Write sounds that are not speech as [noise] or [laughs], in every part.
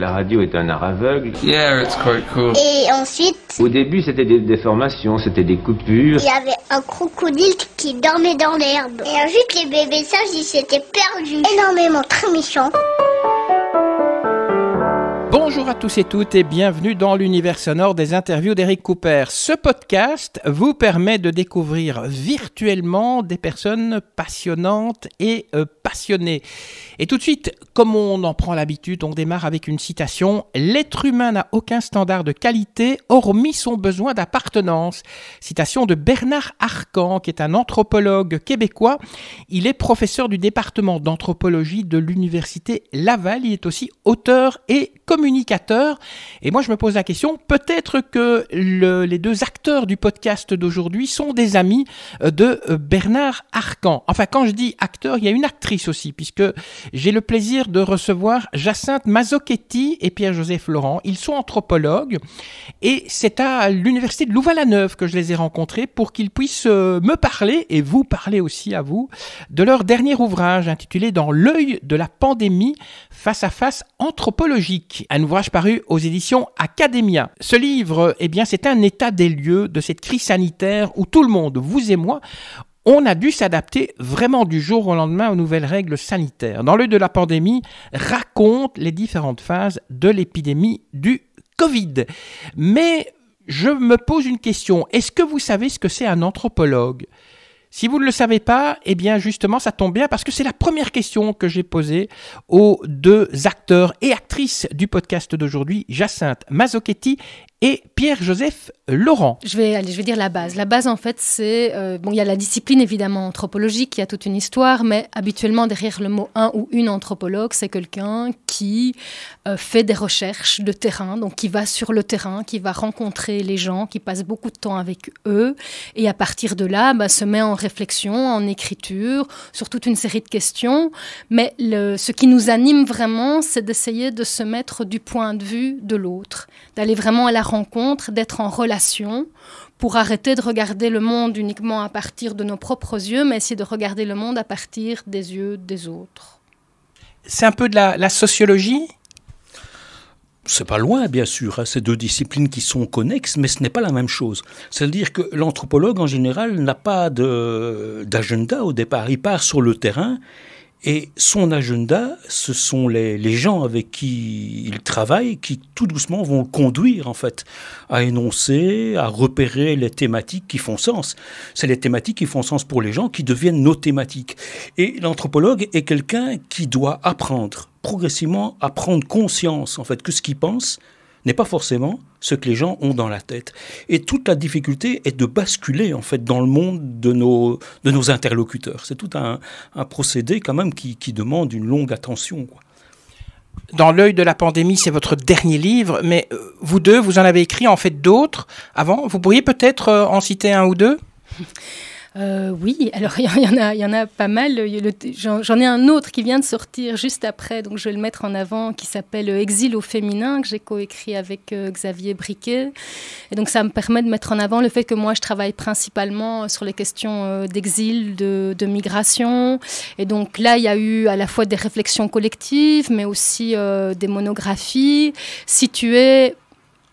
La radio est un art aveugle. Yeah, it's quite cool. Et ensuite Au début, c'était des déformations, c'était des coupures. Il y avait un crocodile qui dormait dans l'herbe. Et ensuite, les bébés sages, ils s'étaient perdus. Énormément, très méchants. Bonjour à tous et toutes et bienvenue dans l'univers sonore des interviews d'Eric Cooper. Ce podcast vous permet de découvrir virtuellement des personnes passionnantes et euh, passionnées. Et tout de suite, comme on en prend l'habitude, on démarre avec une citation. L'être humain n'a aucun standard de qualité hormis son besoin d'appartenance. Citation de Bernard Arcan, qui est un anthropologue québécois. Il est professeur du département d'anthropologie de l'université Laval. Il est aussi auteur et communicateur. Et moi, je me pose la question, peut-être que les deux acteurs du podcast d'aujourd'hui sont des amis euh, de euh, Bernard Arcan. Enfin, quand je dis acteur, il y a une actrice aussi, puisque j'ai le plaisir de recevoir Jacinthe Mazzocchetti et Pierre-Joseph Laurent. Ils sont anthropologues et c'est à l'université de Louvain-la-Neuve que je les ai rencontrés pour qu'ils puissent euh, me parler et vous parler aussi à vous de leur dernier ouvrage intitulé Dans l'œil de la pandémie, face à face anthropologique un ouvrage paru aux éditions Academia. Ce livre, eh bien, c'est un état des lieux de cette crise sanitaire où tout le monde, vous et moi, on a dû s'adapter vraiment du jour au lendemain aux nouvelles règles sanitaires. Dans le de la pandémie, raconte les différentes phases de l'épidémie du Covid. Mais je me pose une question. Est-ce que vous savez ce que c'est un anthropologue si vous ne le savez pas, eh bien justement, ça tombe bien parce que c'est la première question que j'ai posée aux deux acteurs et actrices du podcast d'aujourd'hui, Jacinthe Mazzocchetti et Pierre-Joseph Laurent. Je vais aller, je vais dire la base. La base, en fait, c'est euh, bon, il y a la discipline évidemment anthropologique, il y a toute une histoire, mais habituellement derrière le mot un ou une anthropologue, c'est quelqu'un qui euh, fait des recherches de terrain, donc qui va sur le terrain, qui va rencontrer les gens, qui passe beaucoup de temps avec eux, et à partir de là, bah, se met en réflexion, en écriture, sur toute une série de questions. Mais ce qui nous anime vraiment, c'est d'essayer de se mettre du point de vue de l'autre, d'aller vraiment à la rencontre, d'être en relation pour arrêter de regarder le monde uniquement à partir de nos propres yeux, mais essayer de regarder le monde à partir des yeux des autres. C'est un peu de la, la sociologie c'est pas loin, bien sûr, à hein, ces deux disciplines qui sont connexes, mais ce n'est pas la même chose. C'est-à-dire que l'anthropologue, en général, n'a pas d'agenda au départ. Il part sur le terrain et son agenda, ce sont les, les, gens avec qui il travaille qui tout doucement vont le conduire en fait à énoncer, à repérer les thématiques qui font sens. C'est les thématiques qui font sens pour les gens qui deviennent nos thématiques. Et l'anthropologue est quelqu'un qui doit apprendre progressivement à prendre conscience en fait que ce qu'ils pensent n'est pas forcément ce que les gens ont dans la tête. Et toute la difficulté est de basculer en fait dans le monde de nos, de nos interlocuteurs. C'est tout un, procédé quand même qui, demande une longue attention. Dans l'œil de la pandémie, c'est votre dernier livre, mais euh, vous deux, vous en avez écrit en fait d'autres avant. Vous pourriez peut-être euh, en citer un ou deux [laughs] euh, Oui, alors [laughs] il y, en a, y en a pas mal. J'en ai un autre qui vient de sortir juste après, donc je vais le mettre en avant, qui s'appelle euh, Exil au féminin, que j'ai coécrit avec euh, Xavier Briquet. Et donc ça me permet de mettre en avant le fait que moi je travaille principalement euh, sur les questions d'exil, de, migration. Et donc là, il y a eu à la fois des réflexions collectives, mais aussi des monographies situées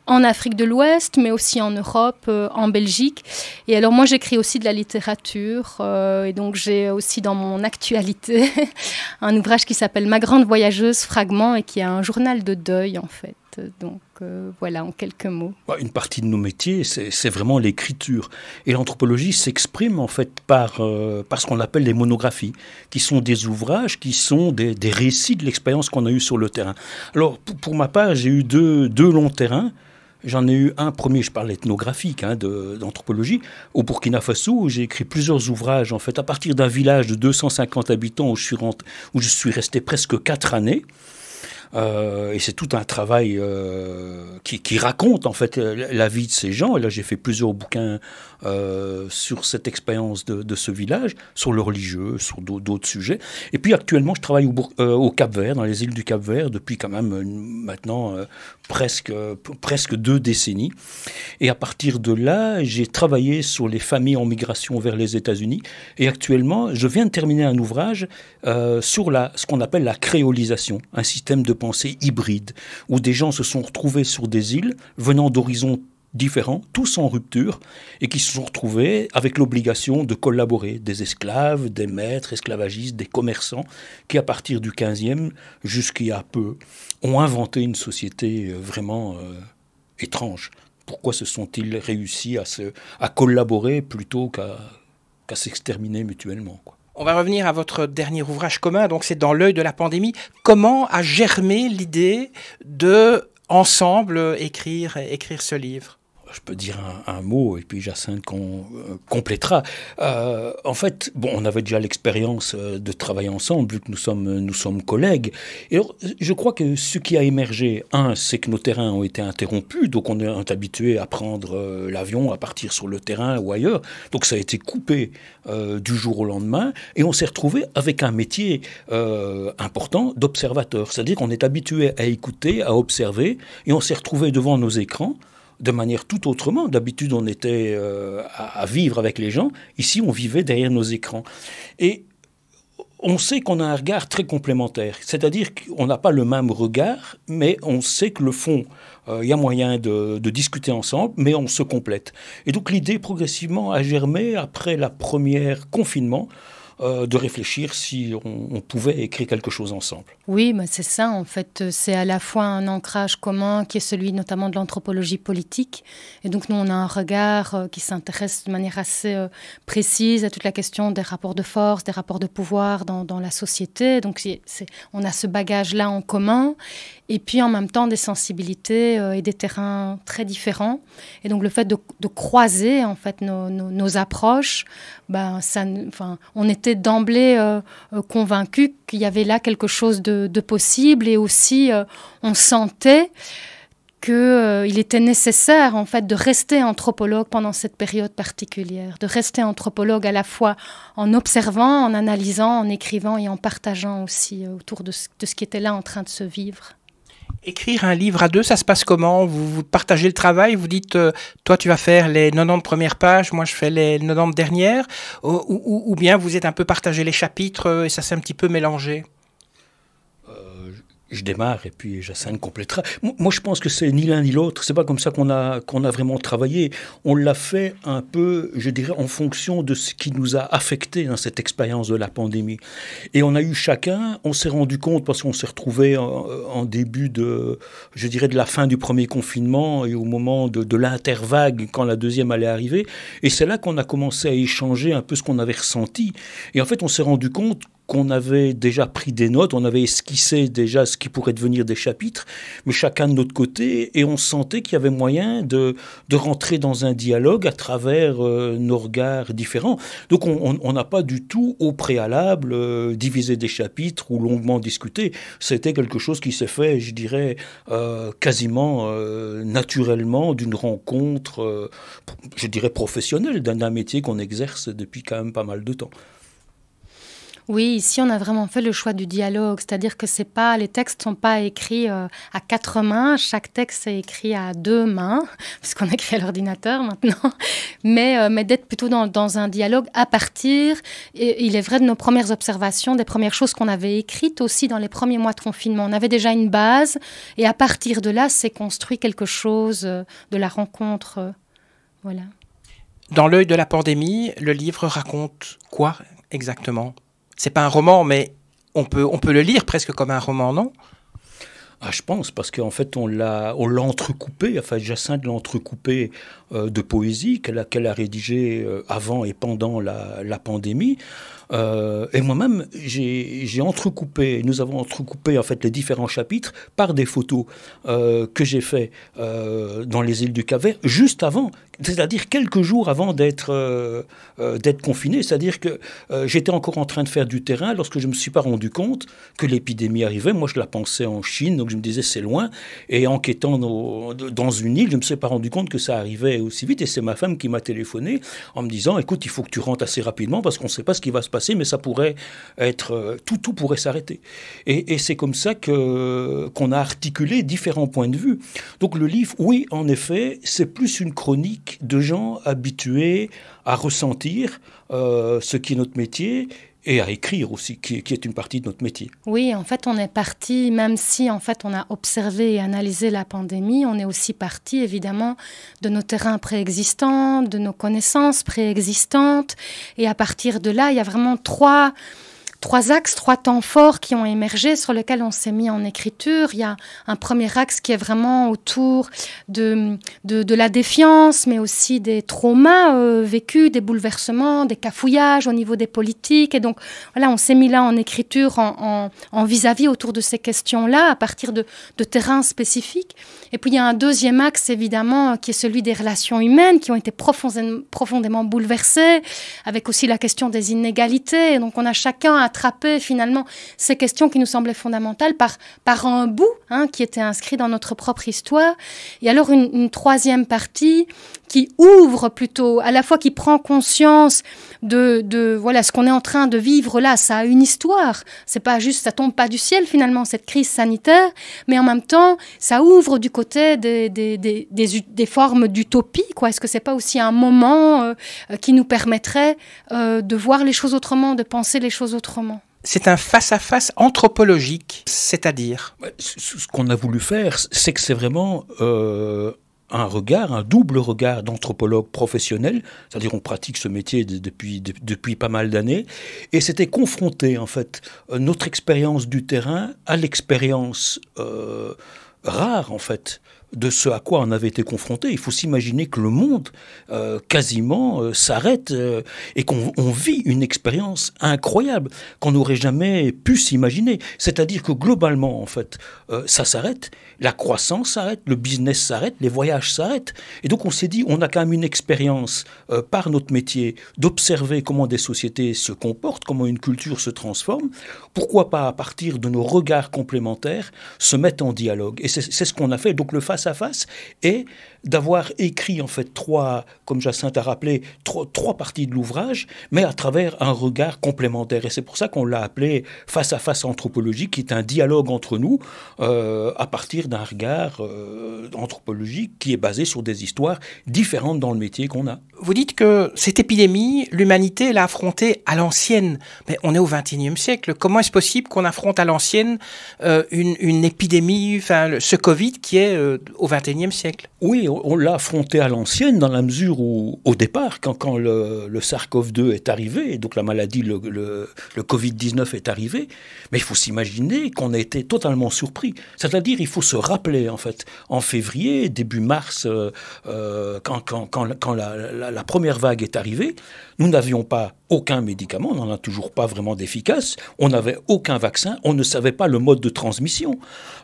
en Afrique de l'Ouest, mais aussi en Europe, euh, en Belgique. Et alors moi, j'écris aussi de la littérature, euh, et donc j'ai aussi dans mon actualité [laughs] un ouvrage qui s'appelle Ma grande voyageuse, fragment, et qui est un journal de deuil en fait. Donc euh, voilà, en quelques mots. Bah, une partie de nos métiers, c'est vraiment l'écriture. Et l'anthropologie s'exprime en fait par, par ce qu'on appelle les monographies, qui sont des ouvrages, qui sont des, des récits de l'expérience qu'on a eue sur le terrain. Alors pour, pour ma part, j'ai eu deux, deux longs terrains. J'en ai eu un premier, je parle ethnographique, hein, d'anthropologie, au Burkina Faso, où j'ai écrit plusieurs ouvrages, en fait, à partir d'un village de 250 habitants où je suis, resté presque quatre années. Euh, et c'est tout un travail euh, qui, qui, raconte en fait euh, la vie de ces gens. Et là, j'ai fait plusieurs bouquins euh, sur cette expérience de, ce village, sur le religieux, sur d'autres sujets. Et puis actuellement, je travaille au, euh, Cap-Vert, dans les îles du Cap-Vert, depuis quand même maintenant euh, presque, presque deux décennies. Et à partir de là, j'ai travaillé sur les familles en migration vers les États-Unis. Et actuellement, je viens de terminer un ouvrage sur la, ce qu'on appelle la créolisation, un système de pensée hybride, où des gens se sont retrouvés sur des îles venant d'horizons différents, tous en rupture, et qui se sont retrouvés avec l'obligation de collaborer, des esclaves, des maîtres esclavagistes, des commerçants, qui à partir du 15e jusqu'à peu ont inventé une société euh, vraiment euh, étrange. Pourquoi se sont-ils réussis à, à collaborer plutôt qu'à s'exterminer mutuellement quoi. On va revenir à votre dernier ouvrage commun, donc c'est dans l'œil de la pandémie. Comment a germé l'idée de ensemble écrire, écrire ce livre je peux dire un, mot et puis Jacinthe qu'on euh, complétera. Euh, en fait, bon, on avait déjà l'expérience euh, de travailler ensemble vu que nous sommes, nous sommes collègues. Et je crois que ce qui a émergé, un, c'est que nos terrains ont été interrompus, donc on est habitué à prendre l'avion, à partir sur le terrain ou ailleurs. Donc ça a été coupé du jour au lendemain et on s'est retrouvé avec un métier important d'observateur. C'est-à-dire qu'on est habitué à écouter, à observer et on s'est retrouvé devant nos écrans de manière tout autrement. D'habitude, on était euh, à, vivre avec les gens. Ici, on vivait derrière nos écrans. Et on sait qu'on a un regard très complémentaire, c'est-à-dire qu'on n'a pas le même regard, mais on sait que le fond, il euh, y a moyen de, de, discuter ensemble, mais on se complète. Et donc l'idée progressivement a germé après la première confinement euh, de réfléchir si on, pouvait écrire quelque chose ensemble. Oui, mais c'est ça en fait. C'est à la fois un ancrage commun qui est celui notamment de l'anthropologie politique. Et donc nous, on a un regard euh, qui s'intéresse de manière assez euh, précise à toute la question des rapports de force, des rapports de pouvoir dans, la société. Donc on a ce bagage-là en commun et puis en même temps des sensibilités euh, et des terrains très différents. Et donc le fait de, croiser en fait nos, approches, ben, ça, enfin, on était d'emblée euh, euh, convaincus qu'il y avait là quelque chose de, possible et aussi on sentait qu'il était nécessaire en fait de rester anthropologue pendant cette période particulière, de rester anthropologue à la fois en observant, en analysant, en écrivant et en partageant aussi autour de ce qui était là en train de se vivre. Écrire un livre à deux, ça se passe comment vous, vous, partagez le travail, vous dites, euh, toi tu vas faire les 90 premières pages, moi je fais les 90 dernières, euh, ou, ou, ou bien vous êtes un peu partagé les chapitres euh, et ça s'est un petit peu mélangé je démarre et puis Jacinthe complétera. Moi, je pense que c'est ni l'un ni l'autre. C'est pas comme ça qu'on a, qu'on a vraiment travaillé. On l'a fait un peu, je dirais, en fonction de ce qui nous a affecté dans cette expérience de la pandémie. Et on a eu chacun, on s'est rendu compte parce qu'on s'est retrouvé en, début de, je dirais, de la fin du premier confinement et au moment de, de l'intervague quand la deuxième allait arriver. Et c'est là qu'on a commencé à échanger un peu ce qu'on avait ressenti. Et en fait, on s'est rendu compte qu'on avait déjà pris des notes, on avait esquissé déjà ce qui pourrait devenir des chapitres, mais chacun de notre côté, et on sentait qu'il y avait moyen de, rentrer dans un dialogue à travers euh, nos regards différents. Donc on n'a pas du tout au préalable euh, divisé des chapitres ou longuement discuté, c'était quelque chose qui s'est fait, je dirais, euh, quasiment naturellement d'une rencontre, je dirais, professionnelle, d'un métier qu'on exerce depuis quand même pas mal de temps. Oui, ici on a vraiment fait le choix du dialogue, c'est-à-dire que c'est pas les textes sont pas écrits euh, à quatre mains, chaque texte est écrit à deux mains [laughs] puisqu'on a à l'ordinateur maintenant, mais, euh, d'être plutôt dans, un dialogue à partir, il est vrai de nos premières observations, des premières choses qu'on avait écrites aussi dans les premiers mois de confinement. On avait déjà une base et à partir de là, s'est construit quelque chose euh, de la rencontre, voilà. Dans l'œil de la pandémie, le livre raconte quoi exactement c'est pas un roman, mais on peut, on peut le lire presque comme un roman, non ah, je pense, parce qu'en fait, on l'a, on l'a entrecoupé, enfin, Jacinthe l'a entrecoupé euh, de poésie qu'elle a, qu'elle a rédigée euh, avant et pendant la, pandémie. Euh, et moi-même, j'ai, j'ai entrecoupé, nous avons entrecoupé, en fait, les différents chapitres par des photos que j'ai fait dans les îles du Cavert juste avant c'est-à-dire quelques jours avant d'être euh, euh, confiné. C'est-à-dire que euh, j'étais encore en train de faire du terrain lorsque je ne me suis pas rendu compte que l'épidémie arrivait. Moi, je la pensais en Chine, donc je me disais c'est loin. Et enquêtant nos, dans une île, je ne me suis pas rendu compte que ça arrivait aussi vite. Et c'est ma femme qui m'a téléphoné en me disant écoute, il faut que tu rentres assez rapidement parce qu'on ne sait pas ce qui va se passer, mais ça pourrait être. tout, tout pourrait s'arrêter. Et, c'est comme ça qu'on a articulé différents points de vue. Donc le livre, oui, en effet, c'est plus une chronique de gens habitués à ressentir euh, ce qui est notre métier et à écrire aussi, qui, est une partie de notre métier. Oui, en fait, on est parti, même si en fait on a observé et analysé la pandémie, on est aussi parti évidemment de nos terrains préexistants, de nos connaissances préexistantes, et à partir de là, il y a vraiment trois trois axes, trois temps forts qui ont émergé, sur lesquels on s'est mis en écriture. Il y a un premier axe qui est vraiment autour de, de, la défiance, mais aussi des traumas euh, vécus, des bouleversements, des cafouillages au niveau des politiques. Et donc, voilà, on s'est mis là en écriture, en, vis-à-vis autour de ces questions-là, à partir de, de terrains spécifiques. Et puis, il y a un deuxième axe, évidemment, qui est celui des relations humaines, qui ont été profondément, profondément bouleversées, avec aussi la question des inégalités. Et donc, on a chacun à attraper finalement ces questions qui nous semblaient fondamentales par, par un bout hein, qui était inscrit dans notre propre histoire. Et alors une troisième partie qui ouvre plutôt, à la fois qui prend conscience de, voilà ce qu'on est en train de vivre là. Ça a une histoire. C'est pas juste, ça tombe pas du ciel finalement cette crise sanitaire, mais en même temps, ça ouvre du côté des, des, des, des, formes d'utopie. Quoi, est-ce que c'est pas aussi un moment euh, qui nous permettrait euh, de voir les choses autrement, de penser les choses autrement? c'est un face-à-face anthropologique, c'est-à-dire Ce qu'on a voulu faire, c'est que c'est vraiment euh, un regard, un double regard d'anthropologue professionnel, c'est-à-dire on pratique ce métier depuis, depuis pas mal d'années, et c'était confronter en fait euh, notre expérience du terrain à l'expérience euh, rare en fait de ce à quoi on avait été confronté. Il faut s'imaginer que le monde euh, quasiment euh, s'arrête euh, et qu'on vit une expérience incroyable qu'on n'aurait jamais pu s'imaginer. C'est-à-dire que globalement, en fait, ça s'arrête, la croissance s'arrête, le business s'arrête, les voyages s'arrêtent. Et donc on s'est dit, on a quand même une expérience par notre métier d'observer comment des sociétés se comportent, comment une culture se transforme. Pourquoi pas à partir de nos regards complémentaires se mettre en dialogue Et c'est ce qu'on a fait. Donc le face face à face et d'avoir écrit en fait trois, comme Jacinthe a rappelé, trois, parties de l'ouvrage, mais à travers un regard complémentaire. Et c'est pour ça qu'on l'a appelé face à face anthropologique, qui est un dialogue entre nous euh, à partir d'un regard euh, anthropologique qui est basé sur des histoires différentes dans le métier qu'on a. Vous dites que cette épidémie, l'humanité l'a affrontée à l'ancienne, mais on est au XXIe siècle. Comment est-ce possible qu'on affronte à l'ancienne euh, une, une, épidémie, enfin, ce Covid qui est au XXIe siècle Oui, on, l'a affronté à l'ancienne dans la mesure où, au départ, quand, le, le SARS-CoV-2 est arrivé, donc la maladie, le, Covid-19 est arrivé, mais il faut s'imaginer qu'on a été totalement surpris. C'est-à-dire, il faut se rappeler, en fait, en février, début mars, euh, euh, quand, la première vague est arrivée, nous n'avions pas aucun médicament, on n'en a toujours pas vraiment d'efficace, on n'avait aucun vaccin, on ne savait pas le mode de transmission.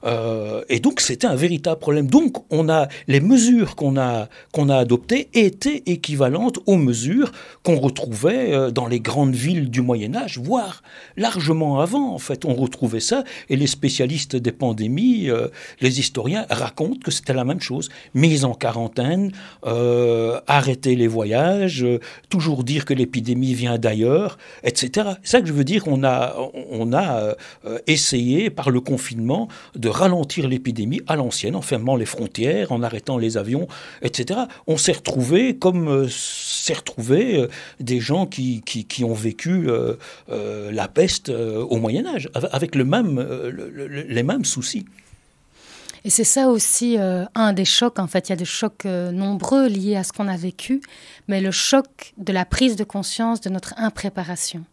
Euh, et donc c'était un véritable problème. Donc on a, les mesures qu'on a, qu'on a adoptées étaient équivalentes aux mesures qu'on retrouvait euh, dans les grandes villes du Moyen Âge, voire largement avant en fait. On retrouvait ça et les spécialistes des pandémies, euh, les historiens racontent que c'était la même chose. Mise en quarantaine, arrêter les voyages, toujours dire que l'épidémie vient d'ailleurs, etc. C'est ça que je veux dire. On a, euh, essayé par le confinement de ralentir l'épidémie à l'ancienne, en fermant les frontières, en arrêtant les avions, etc. On s'est retrouvé comme euh, s'est retrouvé euh, des gens qui, ont vécu la peste au Moyen Âge, avec même, les mêmes soucis. Et c'est ça aussi euh, un des chocs, en fait. Il y a des chocs euh, nombreux liés à ce qu'on a vécu, mais le choc de la prise de conscience de notre impréparation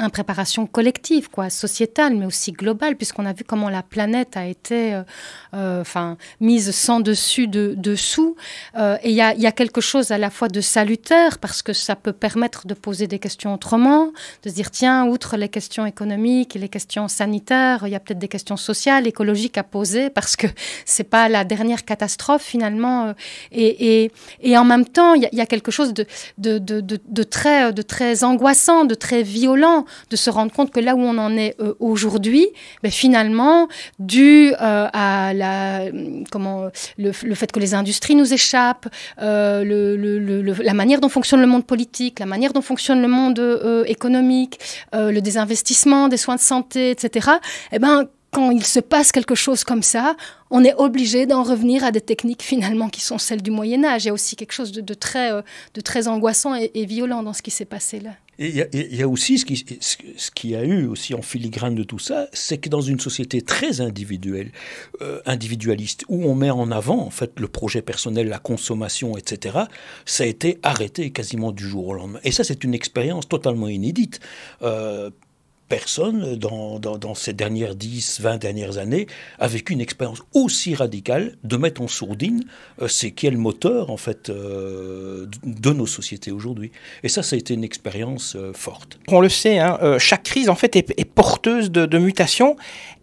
une préparation collective, quoi, sociétale, mais aussi globale, puisqu'on a vu comment la planète a été euh, euh, enfin, mise sans dessus de, dessous. Euh, et il y a, quelque chose à la fois de salutaire, parce que ça peut permettre de poser des questions autrement, de se dire, tiens, outre les questions économiques et les questions sanitaires, il y a peut-être des questions sociales, écologiques à poser, parce que c'est pas la dernière catastrophe, finalement. Et, en même temps, il y, a quelque chose de, de très, de très angoissant, de très violent de se rendre compte que là où on en est euh, aujourd'hui, ben, finalement, dû euh, à la, comment, le, fait que les industries nous échappent, euh, la manière dont fonctionne le monde politique, la manière dont fonctionne le monde économique, le désinvestissement des soins de santé, etc., eh ben, quand il se passe quelque chose comme ça, on est obligé d'en revenir à des techniques finalement qui sont celles du Moyen Âge. Il y a aussi quelque chose de, très, euh, de très angoissant et, violent dans ce qui s'est passé là. Et il y, a aussi ce qui, ce, qui, a eu aussi en filigrane de tout ça, c'est que dans une société très individuelle, euh, individualiste, où on met en avant en fait le projet personnel, la consommation, etc., ça a été arrêté quasiment du jour au lendemain. Et ça, c'est une expérience totalement inédite. Euh, personne dans, ces dernières 10, 20 dernières années a vécu une expérience aussi radicale de mettre en sourdine euh, c'est qui est le moteur en fait euh, de nos sociétés aujourd'hui. Et ça, ça a été une expérience euh, forte. On le sait, hein, euh, chaque crise en fait est, porteuse de, de mutations.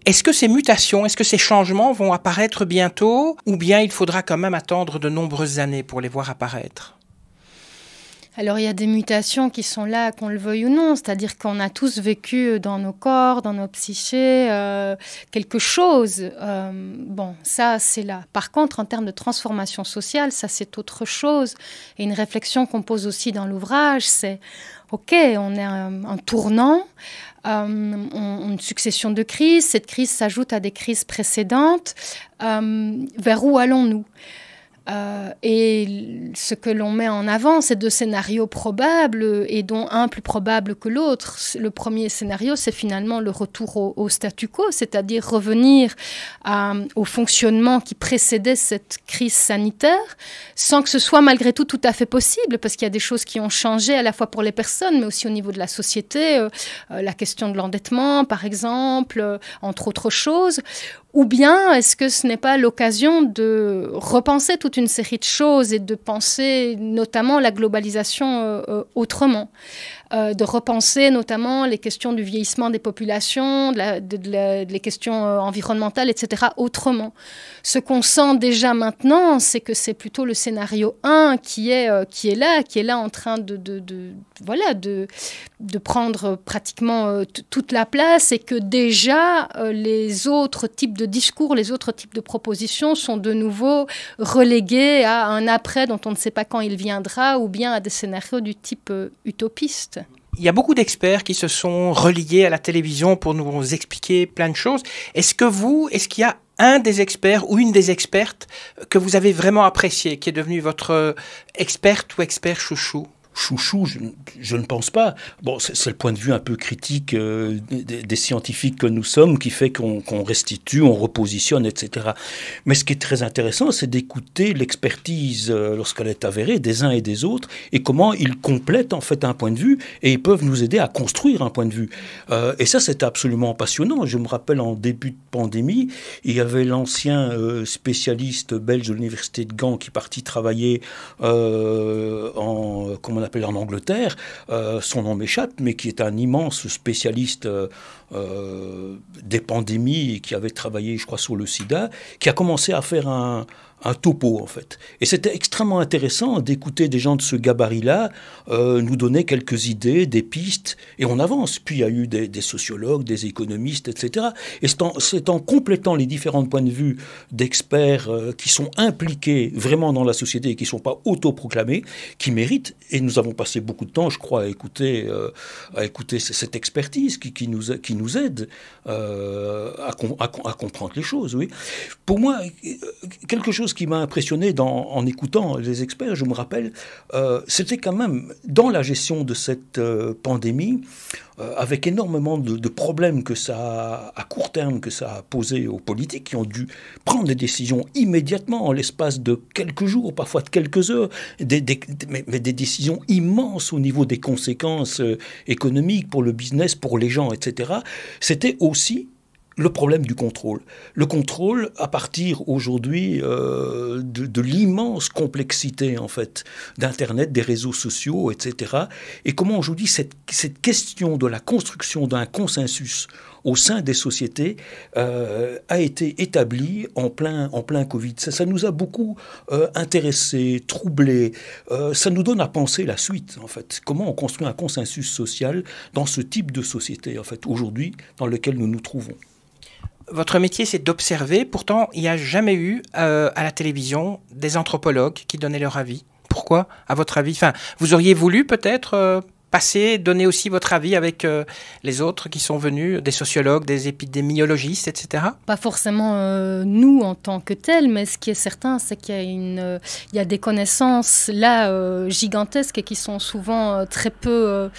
Est-ce que ces mutations, est-ce que ces changements vont apparaître bientôt ou bien il faudra quand même attendre de nombreuses années pour les voir apparaître alors il y a des mutations qui sont là, qu'on le veuille ou non, c'est-à-dire qu'on a tous vécu euh, dans nos corps, dans nos psychés, euh, quelque chose. Euh, bon, ça c'est là. Par contre, en termes de transformation sociale, ça c'est autre chose. Et une réflexion qu'on pose aussi dans l'ouvrage, c'est, ok, on est en tournant. Euh, une succession de crises. Cette crise s'ajoute à des crises précédentes. vers où allons-nous euh, et ce que l'on met en avant, c'est deux scénarios probables et dont un plus probable que l'autre. Le premier scénario, c'est finalement le retour au, statu quo, c'est-à-dire revenir euh, au fonctionnement qui précédait cette crise sanitaire, sans que ce soit malgré tout tout à fait possible, parce qu'il y a des choses qui ont changé à la fois pour les personnes, mais aussi au niveau de la société, euh, la question de l'endettement, par exemple, entre autres choses, ou bien est-ce que ce n'est pas l'occasion de repenser toute une série de choses et de penser notamment la globalisation euh, euh, autrement euh, de repenser notamment les questions du vieillissement des populations, les questions euh, environnementales, etc. autrement. Ce qu'on sent déjà maintenant, c'est que c'est plutôt le scénario 1 qui est, euh, qui est là, qui est là en train de, de voilà, de, prendre pratiquement toute la place et que déjà les autres types de discours, les autres types de propositions sont de nouveau relégués à un après dont on ne sait pas quand il viendra ou bien à des scénarios du type utopiste il y a beaucoup d'experts qui se sont reliés à la télévision pour nous expliquer plein de choses. Est-ce que vous, est-ce qu'il y a un des experts ou une des expertes que vous avez vraiment apprécié, qui est devenu votre euh, experte ou expert chouchou chouchou, je, ne pense pas. Bon, c'est le point de vue un peu critique euh, des, scientifiques que nous sommes qui fait qu'on restitue, on repositionne, etc. Mais ce qui est très intéressant, c'est d'écouter l'expertise, euh, lorsqu'elle est avérée, des uns et des autres, et comment ils complètent en fait un point de vue, et ils peuvent nous aider à construire un point de vue. Euh, et ça, c'est absolument passionnant. Je me rappelle en début de pandémie, il y avait l'ancien spécialiste belge de l'université de Gand qui est parti travailler en... Comment appelé en Angleterre, euh, son nom m'échappe, mais qui est un immense spécialiste euh, euh, des pandémies et qui avait travaillé, je crois, sur le sida, qui a commencé à faire un, un topo en fait. Et c'était extrêmement intéressant d'écouter des gens de ce gabarit-là euh, nous donner quelques idées, des pistes, et on avance. Puis il y a eu des, sociologues, des économistes, etc. Et c'est en, complétant les différents points de vue d'experts euh, qui sont impliqués vraiment dans la société et qui ne sont pas autoproclamés, qui méritent, et nous avons passé beaucoup de temps, je crois, à écouter, euh, à écouter cette expertise qui, nous, qui nous aide à, à, à comprendre les choses. Oui. Pour moi, quelque chose ce qui m'a impressionné dans, en écoutant les experts, je me rappelle, euh, c'était quand même dans la gestion de cette euh, pandémie, euh, avec énormément de, problèmes que ça à court terme que ça a posé aux politiques qui ont dû prendre des décisions immédiatement en l'espace de quelques jours, parfois de quelques heures, des, mais, des décisions immenses au niveau des conséquences économiques pour le business, pour les gens, etc. C'était aussi le problème du contrôle. Le contrôle, à partir aujourd'hui euh, de, l'immense complexité en fait d'Internet, des réseaux sociaux, etc. Et comment je vous dis cette, question de la construction d'un consensus au sein des sociétés euh, a été établie en plein, en plein Covid. Ça, ça nous a beaucoup euh, intéressés, troublés. ça nous donne à penser la suite, en fait. Comment on construit un consensus social dans ce type de société, en fait, aujourd'hui, dans lequel nous nous trouvons votre métier, c'est d'observer. Pourtant, il n'y a jamais eu euh, à la télévision des anthropologues qui donnaient leur avis. Pourquoi, à votre avis enfin, Vous auriez voulu peut-être euh, passez, donner aussi votre avis avec euh, les autres qui sont venus, des sociologues, des épidémiologistes, etc. Pas forcément euh, nous en tant que tels, mais ce qui est certain, c'est qu'il y, a une, euh, il des connaissances là gigantesques et qui sont souvent très peu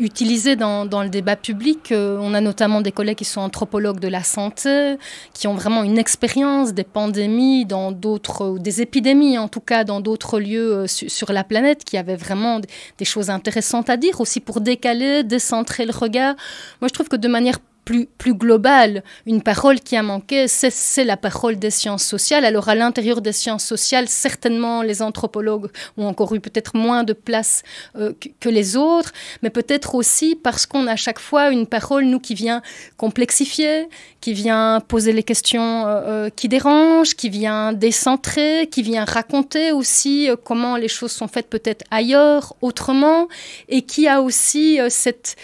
utilisées dans, dans, le débat public. on a notamment des collègues qui sont anthropologues de la santé, qui ont vraiment une expérience des pandémies dans d'autres, des épidémies en tout cas dans d'autres lieux sur la planète, qui avaient vraiment des choses intéressantes à dire aussi pour décaler, décentrer le regard. Moi, je trouve que de manière plus, plus globale. Une parole qui a manqué, c'est la parole des sciences sociales. Alors à l'intérieur des sciences sociales, certainement les anthropologues ont encore eu peut-être moins de place euh, que, les autres, mais peut-être aussi parce qu'on a à chaque fois une parole, nous, qui vient complexifier, qui vient poser les questions euh, euh, qui dérangent, qui vient décentrer, qui vient raconter aussi comment les choses sont faites peut-être ailleurs, autrement, et qui a aussi cette,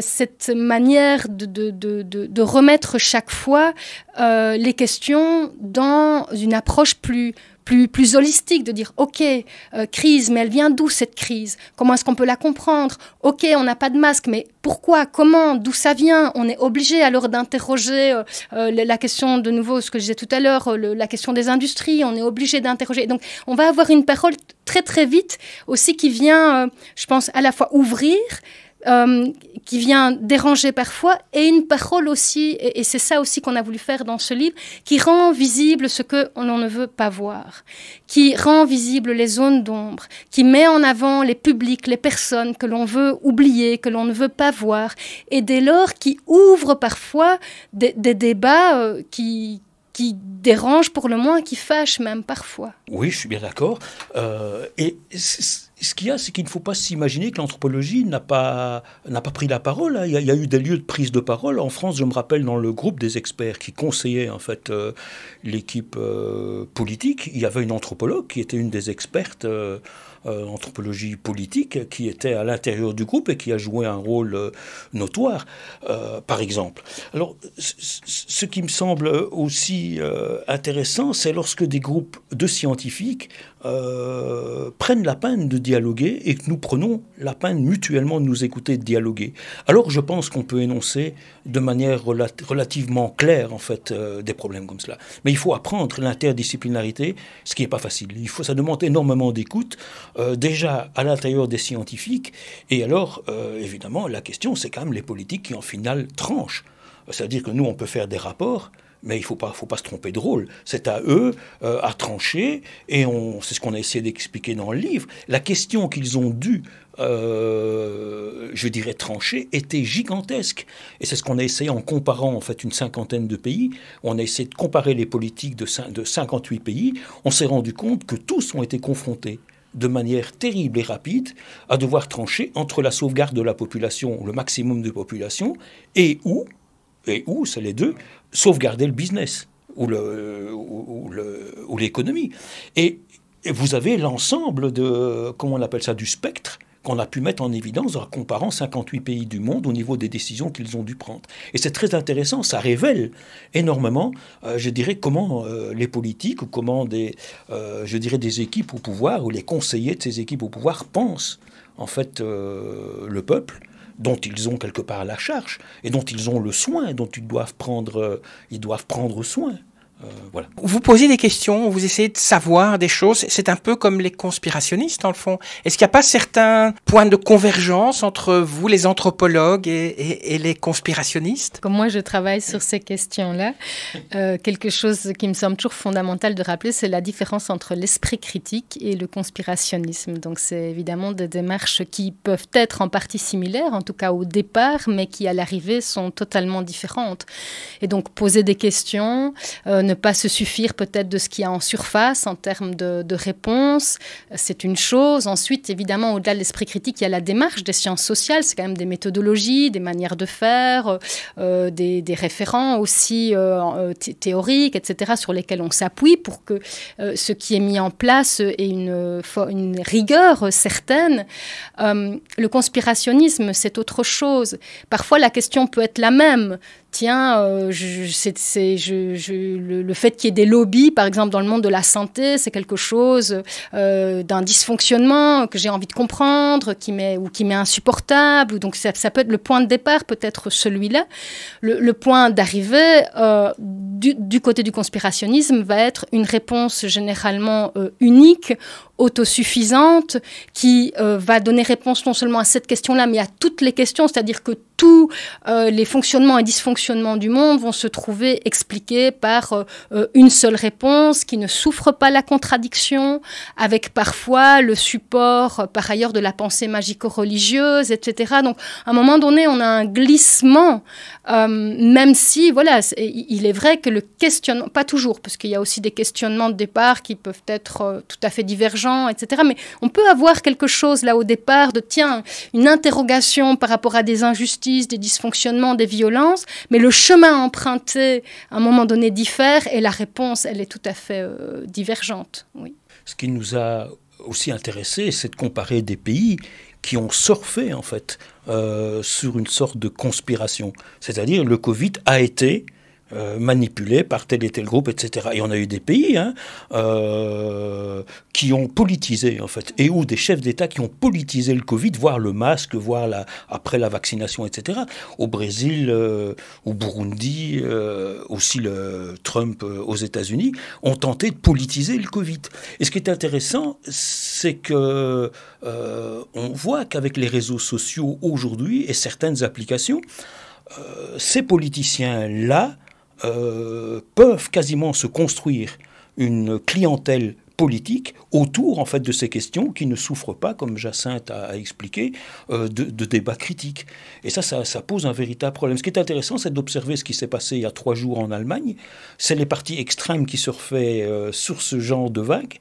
cette manière de, de de, remettre chaque fois euh, les questions dans une approche plus, plus, plus, holistique, de dire, OK, euh, crise, mais elle vient d'où cette crise Comment est-ce qu'on peut la comprendre OK, on n'a pas de masque, mais pourquoi Comment D'où ça vient On est obligé alors d'interroger euh, la question, de nouveau, ce que je disais tout à l'heure, la question des industries, on est obligé d'interroger. Donc, on va avoir une parole très, très vite aussi qui vient, je pense, à la fois ouvrir, euh, qui vient déranger parfois, et une parole aussi, et, c'est ça aussi qu'on a voulu faire dans ce livre, qui rend visible ce que l'on ne veut pas voir, qui rend visible les zones d'ombre, qui met en avant les publics, les personnes que l'on veut oublier, que l'on ne veut pas voir, et dès lors qui ouvre parfois des, débats euh, qui, qui dérangent pour le moins, qui fâchent même parfois. Oui, je suis bien d'accord. Euh, et ce qu'il y a, c'est qu'il ne faut pas s'imaginer que l'anthropologie n'a pas, n'a pas pris la parole. Hein. Il y, a, eu des lieux de prise de parole. En France, je me rappelle, dans le groupe des experts qui conseillait en fait euh, l'équipe euh, politique, il y avait une anthropologue qui était une des expertes euh, anthropologie politique qui était à l'intérieur du groupe et qui a joué un rôle notoire, par exemple. Alors, ce qui me semble aussi intéressant, c'est lorsque des groupes de scientifiques euh, prennent la peine de dialoguer et que nous prenons la peine mutuellement de nous écouter, de dialoguer. Alors je pense qu'on peut énoncer de manière relativement claire en fait euh, des problèmes comme cela. Mais il faut apprendre l'interdisciplinarité, ce qui n'est pas facile. Il faut, ça demande énormément d'écoute, euh, déjà à l'intérieur des scientifiques. Et alors évidemment la question c'est quand même les politiques qui en final, tranchent. C'est-à-dire que nous on peut faire des rapports. Mais il ne faut pas, faut pas se tromper de rôle. C'est à eux euh, à trancher, et c'est ce qu'on a essayé d'expliquer dans le livre. La question qu'ils ont dû, euh, je dirais, trancher était gigantesque. Et c'est ce qu'on a essayé en comparant en fait une cinquantaine de pays. On a essayé de comparer les politiques de, de 58 pays. On s'est rendu compte que tous ont été confrontés de manière terrible et rapide à devoir trancher entre la sauvegarde de la population, le maximum de population, et où, et où, c'est les deux, sauvegarder le business ou l'économie. Le, ou, et, vous avez l'ensemble de, comment on appelle ça, du spectre qu'on a pu mettre en évidence en comparant 58 pays du monde au niveau des décisions qu'ils ont dû prendre. Et c'est très intéressant, ça révèle énormément, euh, je dirais, comment euh, les politiques ou comment des, euh, je dirais, des équipes au pouvoir ou les conseillers de ces équipes au pouvoir pensent en fait le peuple dont ils ont quelque part la charge et dont ils ont le soin, dont ils doivent prendre, euh, ils doivent prendre soin. Euh, vous posez des questions, vous essayez de savoir des choses. C'est un peu comme les conspirationnistes, en le fond. Est-ce qu'il n'y a pas certains points de convergence entre vous, les anthropologues, et, les conspirationnistes Comme moi, je travaille sur ces questions-là. Euh, quelque chose qui me semble toujours fondamental de rappeler, c'est la différence entre l'esprit critique et le conspirationnisme. Donc, c'est évidemment des démarches qui peuvent être en partie similaires, en tout cas au départ, mais qui, à l'arrivée, sont totalement différentes. Et donc, poser des questions, euh, ne pas se suffire peut-être de ce qu'il y a en surface en termes de, de réponse, c'est une chose. Ensuite, évidemment, au-delà de l'esprit critique, il y a la démarche des sciences sociales, c'est quand même des méthodologies, des manières de faire, euh, des, référents aussi euh, euh, théoriques, etc., sur lesquels on s'appuie pour que ce qui est mis en place ait une, une rigueur certaine. le conspirationnisme, c'est autre chose. Parfois, la question peut être la même tiens, euh, je, c'est, c'est, je, je, le, fait qu'il y ait des lobbies, par exemple dans le monde de la santé, c'est quelque chose euh, d'un dysfonctionnement que j'ai envie de comprendre, qui m'est ou qui m'est insupportable. donc ça, ça, peut être le point de départ, peut-être celui-là. Le, le, point d'arrivée euh, du, du, côté du conspirationnisme va être une réponse généralement euh, unique autosuffisante qui euh, va donner réponse non seulement à cette question-là, mais à toutes les questions, c'est-à-dire que tous euh, les fonctionnements et dysfonctionnements du monde vont se trouver expliqués par euh, une seule réponse qui ne souffre pas la contradiction, avec parfois le support par ailleurs de la pensée magico-religieuse, etc. Donc à un moment donné, on a un glissement, même si, voilà, il est vrai que le questionnement, pas toujours, parce qu'il y a aussi des questionnements de départ qui peuvent être tout à fait divergents, etc. Mais on peut avoir quelque chose là au départ de, tiens, une interrogation par rapport à des injustices, des dysfonctionnements, des violences, mais le chemin emprunté à un moment donné diffère et la réponse, elle est tout à fait euh, divergente. Oui. Ce qui nous a aussi intéressé, c'est de comparer des pays qui ont surfé en fait euh, sur une sorte de conspiration. C'est-à-dire le Covid a été euh, manipulés par tel et tel groupe, etc. Et on a eu des pays hein, euh, qui ont politisé, en fait, et où des chefs d'État qui ont politisé le Covid, voire le masque, voire la, après la vaccination, etc. Au Brésil, euh, au Burundi, aussi le Trump aux États-Unis, ont tenté de politiser le Covid. Et ce qui est intéressant, c'est que on voit qu'avec les réseaux sociaux aujourd'hui et certaines applications, ces politiciens-là euh, peuvent quasiment se construire une clientèle politique autour en fait de ces questions qui ne souffrent pas, comme Jacinthe a, expliqué, euh, de, débats critiques. Et ça, ça, pose un véritable problème. Ce qui est intéressant, c'est d'observer ce qui s'est passé il y a trois jours en Allemagne. C'est les partis extrêmes qui se refaient euh, sur ce genre de vague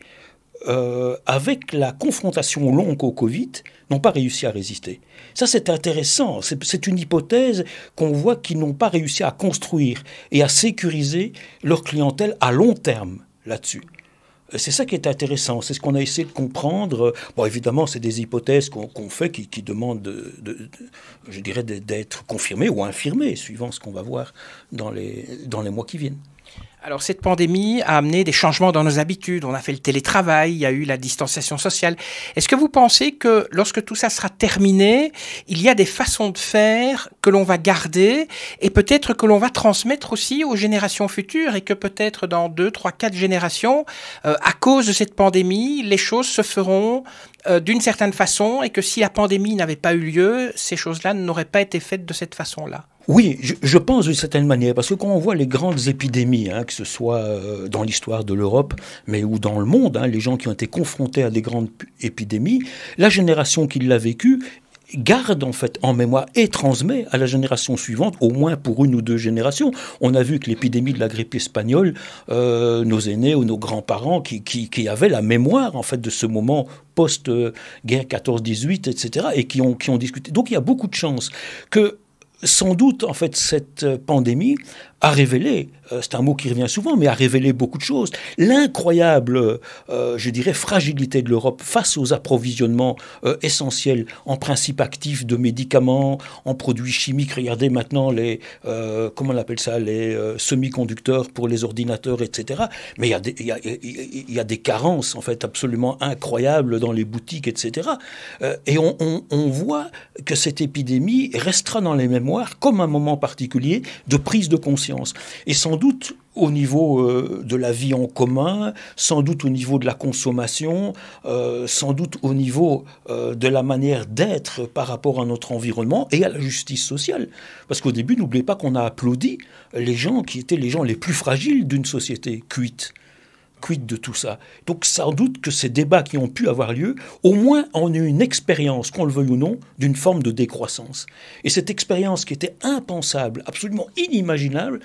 euh, avec la confrontation longue au Covid, n'ont pas réussi à résister. Ça, c'est intéressant. C'est une hypothèse qu'on voit qu'ils n'ont pas réussi à construire et à sécuriser leur clientèle à long terme là-dessus. C'est ça qui est intéressant, c'est ce qu'on a essayé de comprendre. Bon, évidemment, c'est des hypothèses qu'on fait qui, demandent, je dirais, d'être confirmées ou infirmées, suivant ce qu'on va voir dans les, dans les mois qui viennent. Alors cette pandémie a amené des changements dans nos habitudes, on a fait le télétravail, il y a eu la distanciation sociale. Est-ce que vous pensez que lorsque tout ça sera terminé, il y a des façons de faire que l'on va garder et peut-être que l'on va transmettre aussi aux générations futures et que peut-être dans deux, trois, 4 générations, euh, à cause de cette pandémie, les choses se feront euh, d'une certaine façon et que si la pandémie n'avait pas eu lieu, ces choses-là n'auraient pas été faites de cette façon-là oui, je, pense d'une certaine manière, parce que quand on voit les grandes épidémies, hein, que ce soit euh, dans l'histoire de l'Europe, mais ou dans le monde, hein, les gens qui ont été confrontés à des grandes épidémies, la génération qui l'a vécu garde en fait en mémoire et transmet à la génération suivante, au moins pour une ou deux générations. On a vu que l'épidémie de la grippe espagnole, euh, nos aînés ou nos grands-parents qui, avaient la mémoire en fait de ce moment post-guerre 14-18, etc., et qui ont, qui ont discuté. Donc il y a beaucoup de chances que sans doute, en fait, cette euh, pandémie a révélé, euh, c'est un mot qui revient souvent, mais a révélé beaucoup de choses, l'incroyable, euh, je dirais, fragilité de l'Europe face aux approvisionnements essentiels en principe actifs de médicaments, en produits chimiques. Regardez maintenant les, comment on appelle ça, les semi-conducteurs pour les ordinateurs, etc. Mais il y, a, des carences, en fait, absolument incroyables dans les boutiques, etc. et on, on voit que cette épidémie restera dans les mêmes comme un moment particulier de prise de conscience. Et sans doute au niveau euh, de la vie en commun, sans doute au niveau de la consommation, euh, sans doute au niveau euh, de la manière d'être par rapport à notre environnement et à la justice sociale. Parce qu'au début, n'oubliez pas qu'on a applaudi les gens qui étaient les gens les plus fragiles d'une société cuite quid de tout ça Donc sans doute que ces débats qui ont pu avoir lieu, au moins en eu une expérience, qu'on le veuille ou non, d'une forme de décroissance. Et cette expérience qui était impensable, absolument inimaginable,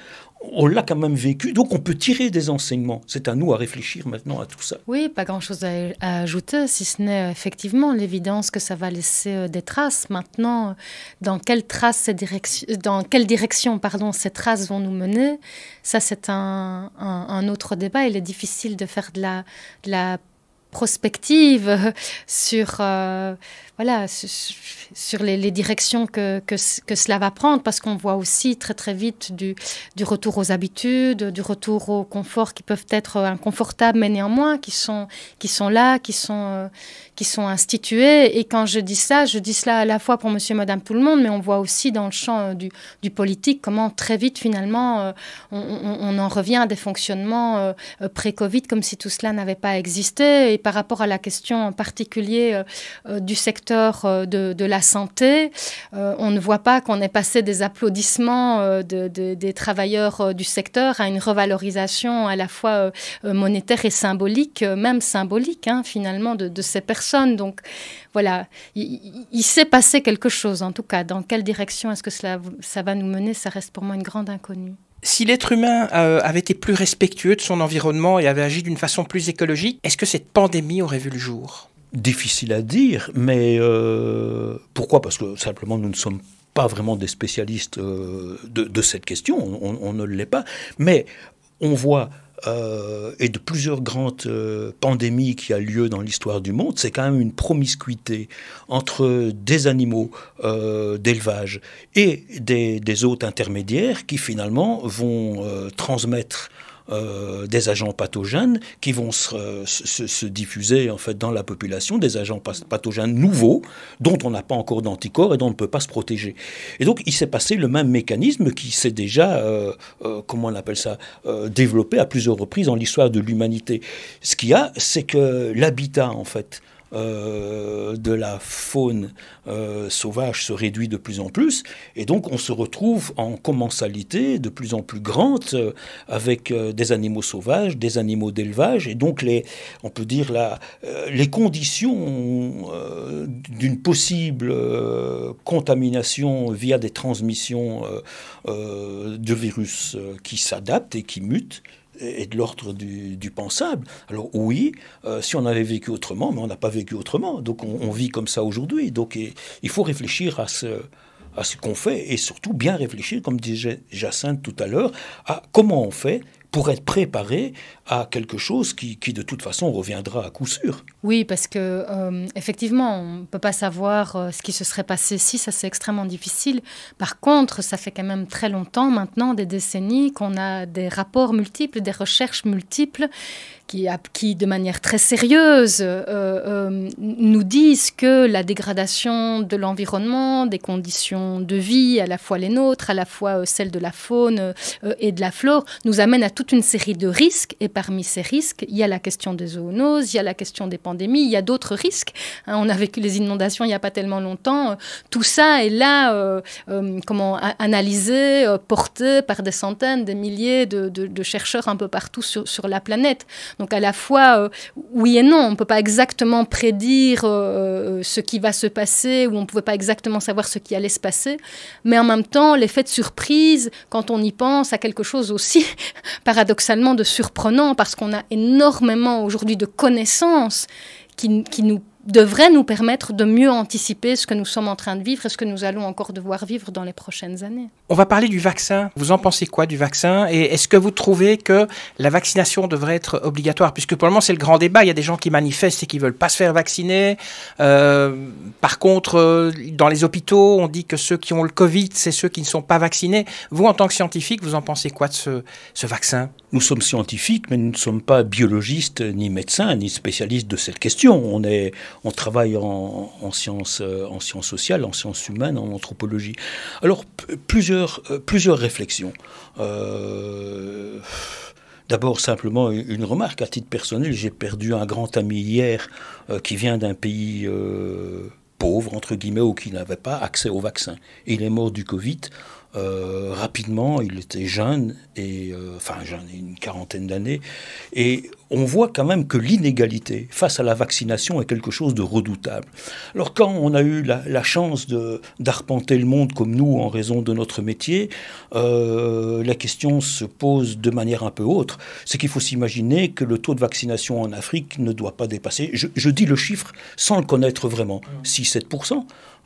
on l'a quand même vécu, donc on peut tirer des enseignements. C'est à nous à réfléchir maintenant à tout ça. Oui, pas grand-chose à, ajouter, si ce n'est effectivement l'évidence que ça va laisser euh, des traces. Maintenant, dans quelle, trace direction, dans quelle direction pardon, ces traces vont nous mener, ça c'est un, autre débat. Il est difficile de faire de la, de la prospective euh, sur euh, voilà sur les, directions que, que, que, cela va prendre parce qu'on voit aussi très très vite du, du, retour aux habitudes du retour au confort, qui peuvent être inconfortables mais néanmoins qui sont qui sont là qui sont euh, sont institués Et quand je dis ça, je dis cela à la fois pour monsieur madame tout le monde, mais on voit aussi dans le champ euh, du, politique comment très vite, finalement, euh, on, en revient à des fonctionnements euh, pré-Covid, comme si tout cela n'avait pas existé. Et par rapport à la question en particulier du secteur de, la santé, on ne voit pas qu'on est passé des applaudissements des travailleurs du secteur à une revalorisation à la fois monétaire et symbolique, même symbolique, hein, finalement, de ces personnes donc voilà, il, s'est passé quelque chose en tout cas. Dans quelle direction est-ce que cela, ça va nous mener Ça reste pour moi une grande inconnue. Si l'être humain euh, avait été plus respectueux de son environnement et avait agi d'une façon plus écologique, est-ce que cette pandémie aurait vu le jour Difficile à dire, mais euh, pourquoi Parce que simplement nous ne sommes pas vraiment des spécialistes euh, de, cette question, on, on ne l'est pas, mais on voit euh, et de plusieurs grandes euh, pandémies qui a lieu dans l'histoire du monde, c'est quand même une promiscuité entre des animaux euh, d'élevage et des, des, hôtes intermédiaires qui finalement vont transmettre euh, des agents pathogènes qui vont euh, se, diffuser en fait dans la population, des agents pathogènes nouveaux dont on n'a pas encore d'anticorps et dont on ne peut pas se protéger. Et donc il s'est passé le même mécanisme qui s'est déjà, euh, comment on appelle ça, développé à plusieurs reprises dans l'histoire de l'humanité. Ce qu'il y a, c'est que l'habitat en fait euh, de la faune euh, sauvage se réduit de plus en plus, et donc on se retrouve en commensalité de plus en plus grande euh, avec des animaux sauvages, des animaux d'élevage, et donc on peut dire les conditions d'une possible contamination via des transmissions de virus qui s'adaptent et qui mutent et de l'ordre du, pensable. Alors oui, euh, si on avait vécu autrement, mais on n'a pas vécu autrement, donc on, vit comme ça aujourd'hui. Donc il faut réfléchir à ce, qu'on fait et surtout bien réfléchir, comme disait Jacinthe tout à l'heure, à comment on fait pour être préparé à quelque chose qui de toute façon reviendra à coup sûr. Oui, parce que euh, effectivement, on ne peut pas savoir euh, ce qui se serait passé si, ça c'est extrêmement difficile. Par contre, ça fait quand même très longtemps maintenant, des décennies, qu'on a des rapports multiples, des recherches multiples qui, qui de manière très sérieuse, euh, nous disent que la dégradation de l'environnement, des conditions de vie, à la fois les nôtres, à la fois celles de la faune et de la flore, nous amène à toute une série de risques. Et parmi ces risques, il y a la question des zoonoses, il y a la question des pandémies il y a d'autres risques. Hein. on a vécu les inondations il n'y a pas tellement longtemps. Tout ça est là, euh, euh, comment analysé, euh, porté par des centaines, des milliers de, chercheurs un peu partout sur, sur, la planète. Donc à la fois, oui et non, on ne peut pas exactement prédire ce qui va se passer ou on ne pouvait pas exactement savoir ce qui allait se passer. Mais en même temps, l'effet de surprise, quand on y pense, à quelque chose aussi [laughs] paradoxalement de surprenant parce qu'on a énormément aujourd'hui de connaissances qui, nous devrait nous permettre de mieux anticiper ce que nous sommes en train de vivre et ce que nous allons encore devoir vivre dans les prochaines années. On va parler du vaccin. Vous en pensez quoi du vaccin Et est-ce que vous trouvez que la vaccination devrait être obligatoire Puisque pour le moment, c'est le grand débat. Il y a des gens qui manifestent et qui ne veulent pas se faire vacciner. Euh, par contre, euh, dans les hôpitaux, on dit que ceux qui ont le Covid, c'est ceux qui ne sont pas vaccinés. Vous, en tant que scientifique, vous en pensez quoi de ce vaccin nous sommes scientifiques, mais nous ne sommes pas biologistes, ni médecins, ni spécialistes de cette question. On, est, on travaille en, sciences, euh, en sciences sociales, en sciences humaines, en anthropologie. Alors, plusieurs, euh, plusieurs réflexions. Euh, d'abord, simplement une remarque à titre personnel. J'ai perdu un grand ami hier qui vient d'un pays pauvre, entre guillemets, ou qui n'avait pas accès au vaccin. Il est mort du Covid. Euh, rapidement. Il était jeune, et, enfin euh, enfin jeune, une quarantaine d'années. Et on voit quand même que l'inégalité face à la vaccination est quelque chose de redoutable. Alors quand on a eu la, chance d'arpenter le monde comme nous en raison de notre métier, euh, la question se pose de manière un peu autre. C'est qu'il faut s'imaginer que le taux de vaccination en Afrique ne doit pas dépasser, je, je dis le chiffre sans le connaître vraiment, 6-7%. Mmh.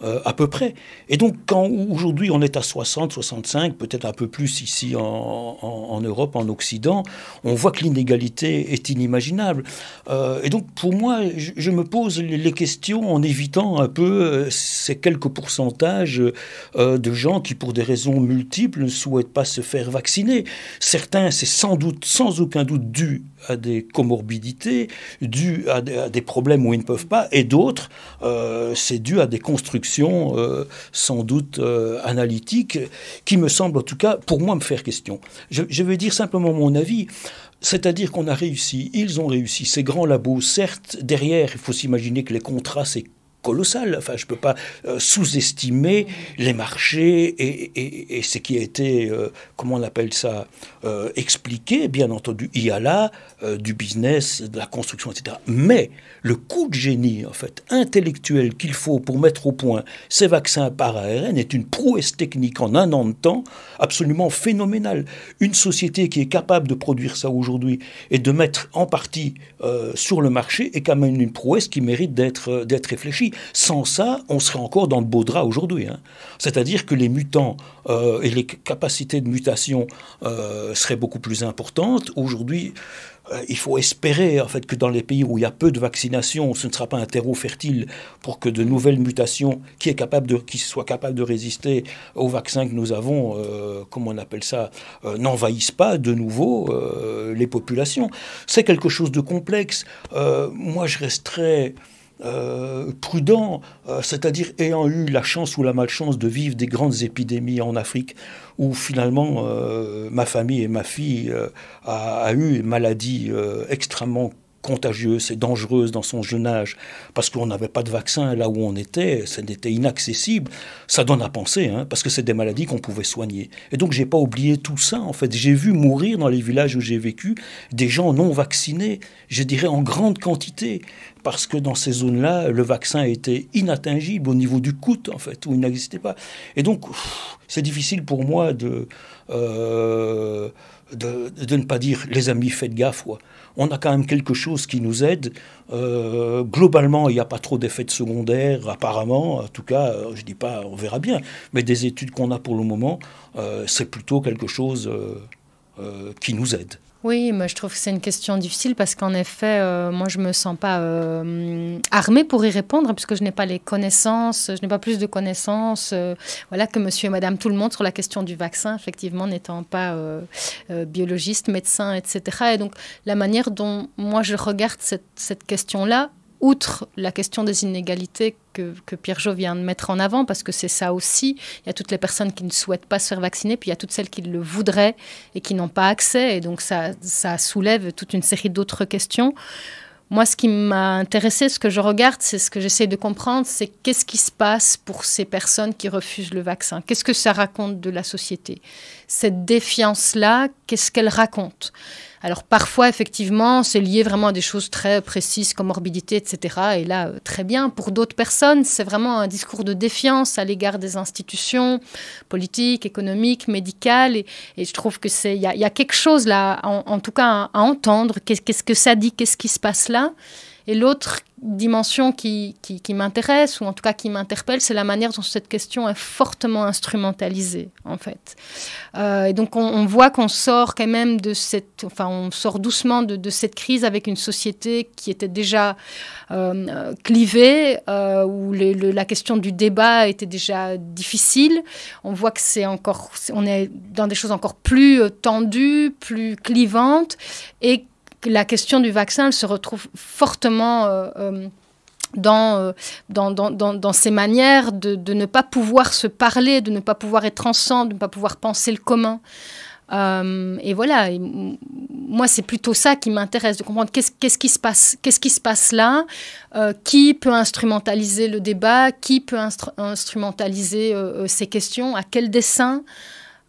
Euh, à peu près. Et donc, quand aujourd'hui on est à 60, 65, peut-être un peu plus ici en, Europe, en Occident, on voit que l'inégalité est inimaginable. Euh, et donc, pour moi, je, me pose les questions en évitant un peu euh, ces quelques pourcentages de gens qui, pour des raisons multiples, ne souhaitent pas se faire vacciner. Certains, c'est sans doute, sans aucun doute dû à des comorbidités, dues à, des, problèmes où ils ne peuvent pas, et d'autres, euh, c'est dû à des constructions euh, sans doute euh, analytiques, qui me semblent en tout cas, pour moi, me faire question. Je, je vais dire simplement mon avis. C'est-à-dire qu'on a réussi, ils ont réussi, ces grands labos, certes, derrière, il faut s'imaginer que les contrats, c'est colossal. Enfin, je ne peux pas euh, sous-estimer les marchés et, ce qui a été, euh, comment on appelle ça, euh, expliqué, bien entendu, il y a là du business, de la construction, etc. Mais le coup de génie, en fait, intellectuel qu'il faut pour mettre au point ces vaccins par ARN est une prouesse technique en un an de temps absolument phénoménale. Une société qui est capable de produire ça aujourd'hui et de mettre en partie sur le marché est quand même une prouesse qui mérite d'être réfléchie. Sans ça, on serait encore dans le beau drap aujourd'hui. Hein. C'est-à-dire que les mutants euh, et les capacités de mutation euh, seraient beaucoup plus importantes. Aujourd'hui, euh, il faut espérer en fait que dans les pays où il y a peu de vaccinations, ce ne sera pas un terreau fertile pour que de nouvelles mutations qui, est capable qui soient capables de résister aux vaccins que nous avons, comme on appelle ça, n'envahissent pas de nouveau les populations. C'est quelque chose de complexe. moi, je resterai euh, prudent, euh, c'est-à-dire ayant eu la chance ou la malchance de vivre des grandes épidémies en Afrique, où finalement euh, ma famille et ma fille a, eu une maladie extrêmement contagieuse et dangereuse dans son jeune âge, parce qu'on n'avait pas de vaccin là où on était, ça n'était inaccessible, ça donne à penser, hein, parce que c'est des maladies qu'on pouvait soigner. Et donc j'ai pas oublié tout ça, en fait. J'ai vu mourir dans les villages où j'ai vécu des gens non vaccinés, je dirais en grande quantité, parce que dans ces zones-là, le vaccin était inatteignable au niveau du coût, en fait, où il n'existait pas. Et donc, c'est difficile pour moi de, euh, de, de, ne pas dire, les amis, faites gaffe. Quoi on a quand même quelque chose qui nous aide. Euh, globalement, il n'y a pas trop d'effets secondaires, apparemment. En tout cas, euh, je ne dis pas, on verra bien. Mais des études qu'on a pour le moment, euh, c'est plutôt quelque chose qui nous aide. Oui, mais je trouve que c'est une question difficile parce qu'en effet, euh, moi, je me sens pas euh, armée pour y répondre hein, puisque je n'ai pas les connaissances, je n'ai pas plus de connaissances euh, voilà, que monsieur et madame tout le monde sur la question du vaccin, effectivement, n'étant pas biologiste, médecin, etc. Et donc, la manière dont moi, je regarde cette question-là, outre la question des inégalités que, Pierre-Jo vient de mettre en avant, parce que c'est ça aussi, il y a toutes les personnes qui ne souhaitent pas se faire vacciner, puis il y a toutes celles qui le voudraient et qui n'ont pas accès, et donc ça, ça soulève toute une série d'autres questions. Moi, ce qui m'a intéressé, ce que je regarde, c'est ce que j'essaie de comprendre, c'est qu'est-ce qui se passe pour ces personnes qui refusent le vaccin Qu'est-ce que ça raconte de la société Cette défiance-là, qu'est-ce qu'elle raconte alors parfois, effectivement, c'est lié vraiment à des choses très précises comme morbidité, etc. Et là, euh, très bien. Pour d'autres personnes, c'est vraiment un discours de défiance à l'égard des institutions politiques, économiques, médicales. Et, je trouve que c'est il y, a quelque chose là, en, tout cas à entendre. Qu'est-ce que ça dit Qu'est-ce qui se passe là et l'autre dimension qui, m'intéresse, ou en tout cas qui m'interpelle, c'est la manière dont cette question est fortement instrumentalisée, en fait. Euh, et donc on, voit qu'on sort quand même de cette, enfin on sort doucement de, cette crise avec une société qui était déjà euh, clivée, euh, où la question du débat était déjà difficile. On voit que c'est encore, on est dans des choses encore plus tendues, plus clivantes, et la question du vaccin se retrouve fortement euh, euh, euh, dans, dans, ces manières de, ne pas pouvoir se parler, de ne pas pouvoir être ensemble, de ne pas pouvoir penser le commun. et voilà, moi c'est plutôt ça qui m'intéresse, de comprendre qu'est-ce, qui se passe, qui se passe là, qui peut instrumentaliser le débat, qui peut instrumentaliser ces questions, à quel dessin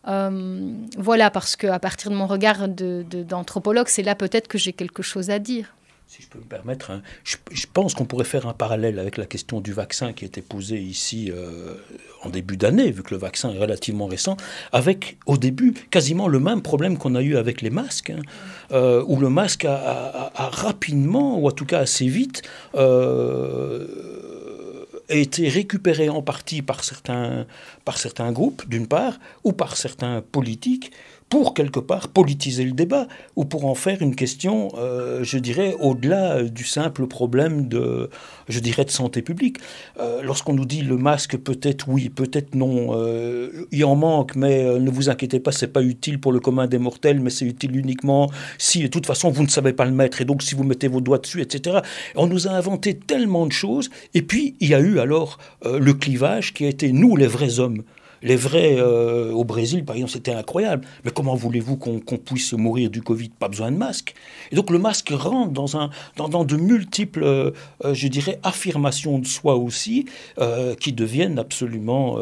euh, voilà, parce qu'à partir de mon regard d'anthropologue, c'est là peut-être que j'ai quelque chose à dire. Si je peux me permettre, hein, je, pense qu'on pourrait faire un parallèle avec la question du vaccin qui était posée ici euh, en début d'année, vu que le vaccin est relativement récent, avec au début quasiment le même problème qu'on a eu avec les masques, hein, euh, où le masque a, a, rapidement, ou en tout cas assez vite, a été récupéré en partie par certains, par certains groupes, d'une part, ou par certains politiques, pour quelque part politiser le débat ou pour en faire une question, euh, je dirais, au-delà du simple problème de, je dirais, de santé publique. Euh, lorsqu'on nous dit le masque, peut-être oui, peut-être non, euh, il en manque, mais ne vous inquiétez pas, c'est pas utile pour le commun des mortels, mais c'est utile uniquement si, de toute façon, vous ne savez pas le mettre et donc si vous mettez vos doigts dessus, etc. On nous a inventé tellement de choses et puis il y a eu alors le clivage qui a été nous les vrais hommes. Les vrais euh, au Brésil, par exemple, c'était incroyable. Mais comment voulez-vous qu'on puisse mourir du Covid Pas besoin de masque. Et donc le masque rentre dans, un, dans, de multiples, euh, je dirais, affirmations de soi aussi, euh, qui deviennent absolument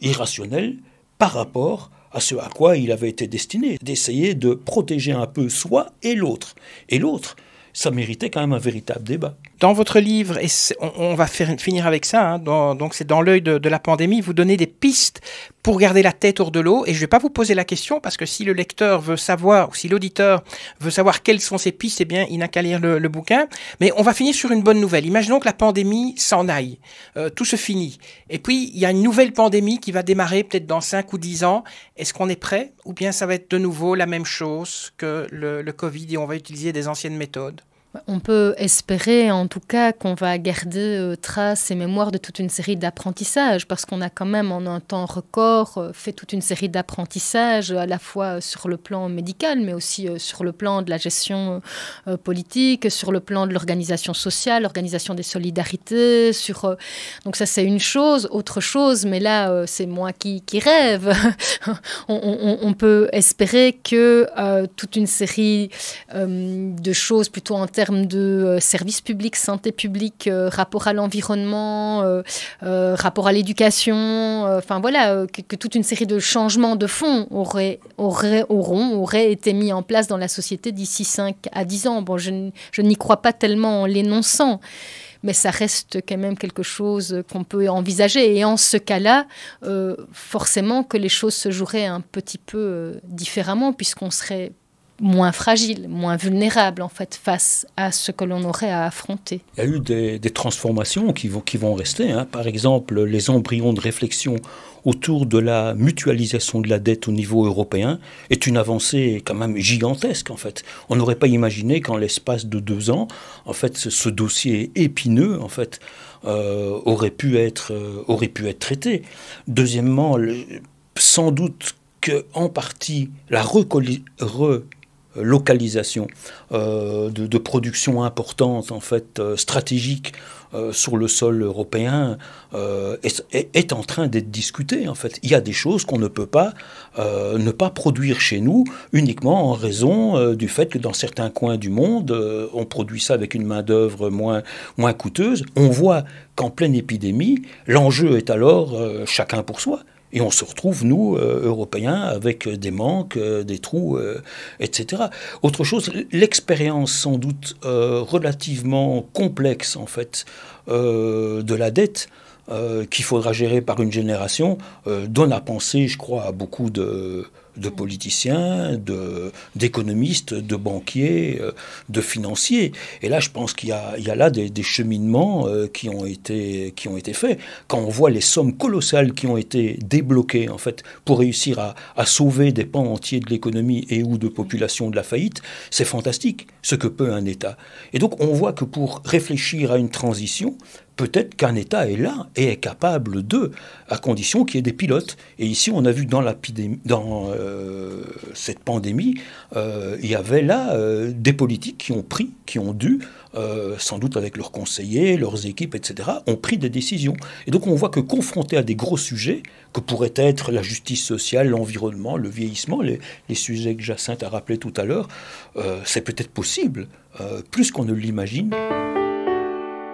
irrationnelles par rapport à ce à quoi il avait été destiné, d'essayer de protéger un peu soi et l'autre. Et l'autre, ça méritait quand même un véritable débat dans votre livre, et on, va faire, finir avec ça, hein, donc c'est dans l'œil de, la pandémie, vous donnez des pistes pour garder la tête hors de l'eau. Et je ne vais pas vous poser la question parce que si le lecteur veut savoir, ou si l'auditeur veut savoir quelles sont ces pistes, eh bien, il n'a qu'à lire le, bouquin. Mais on va finir sur une bonne nouvelle. Imaginons que la pandémie s'en aille, euh, tout se finit. Et puis, il y a une nouvelle pandémie qui va démarrer peut-être dans 5 ou 10 ans. Est-ce qu'on est prêt Ou bien ça va être de nouveau la même chose que le, le Covid et on va utiliser des anciennes méthodes on peut espérer en tout cas qu'on va garder euh, trace et mémoire de toute une série d'apprentissages, parce qu'on a quand même en un temps record euh, fait toute une série d'apprentissages, à la fois euh, sur le plan médical, mais aussi sur le plan de la gestion politique, sur le plan de l'organisation sociale, l'organisation des solidarités. Sur, donc ça c'est une chose, autre chose, mais là c'est moi qui, rêve. [laughs] on, on, peut espérer que toute une série de choses plutôt en termes de euh, services publics, santé publique, euh, rapport à l'environnement, euh, rapport à l'éducation, enfin voilà, que, toute une série de changements de fond auraient, auraient, auront, auraient été mis en place dans la société d'ici 5 à 10 ans. Bon, je, n'y crois pas tellement en l'énonçant mais ça reste quand même quelque chose qu'on peut envisager. Et en ce cas-là, forcément que les choses se joueraient un petit peu différemment, puisqu'on serait moins fragile, moins vulnérable en fait face à ce que l'on aurait à affronter. Il y a eu des, transformations qui vont, qui vont rester. Hein. Par exemple, les embryons de réflexion autour de la mutualisation de la dette au niveau européen est une avancée quand même gigantesque en fait. On n'aurait pas imaginé qu'en l'espace de deux ans, en fait, ce, dossier épineux en fait euh, aurait pu être euh, aurait pu être traité. Deuxièmement, sans doute que en partie la recolition, localisation euh, de, production importante, en fait, euh, stratégique euh, sur le sol européen est, en train d'être discutée. En fait, il y a des choses qu'on ne peut pas ne pas produire chez nous uniquement en raison du fait que dans certains coins du monde, on produit ça avec une main d'œuvre moins coûteuse. On voit qu'en pleine épidémie, l'enjeu est alors chacun pour soi. Et on se retrouve, nous, euh, Européens, avec euh, des manques, euh, des trous, etc. Autre chose, l'expérience sans doute relativement complexe, en fait, de la dette. qu'il faudra gérer par une génération, donne à penser, je crois, à beaucoup de, de politiciens, d'économistes, de, banquiers, euh, de financiers. Et là, je pense qu'il y, a là des, cheminements euh, qui ont, été, qui ont été faits. Quand on voit les sommes colossales qui ont été débloquées, en fait, pour réussir à, à sauver des pans entiers de l'économie et ou de population de la faillite, c'est fantastique ce que peut un État. Et donc, on voit que pour réfléchir à une transition, peut-être qu'un État est là et est capable de, à condition qu'il y ait des pilotes. Et ici, on a vu dans, dans euh, cette pandémie, euh, il y avait là euh, des politiques qui ont pris, qui ont dû, sans doute avec leurs conseillers, leurs équipes, etc., ont pris des décisions. Et donc on voit que confrontés à des gros sujets, que pourraient être la justice sociale, l'environnement, le vieillissement, les, les, sujets que Jacinthe a rappelés tout à l'heure, c'est peut-être possible, plus qu'on ne l'imagine.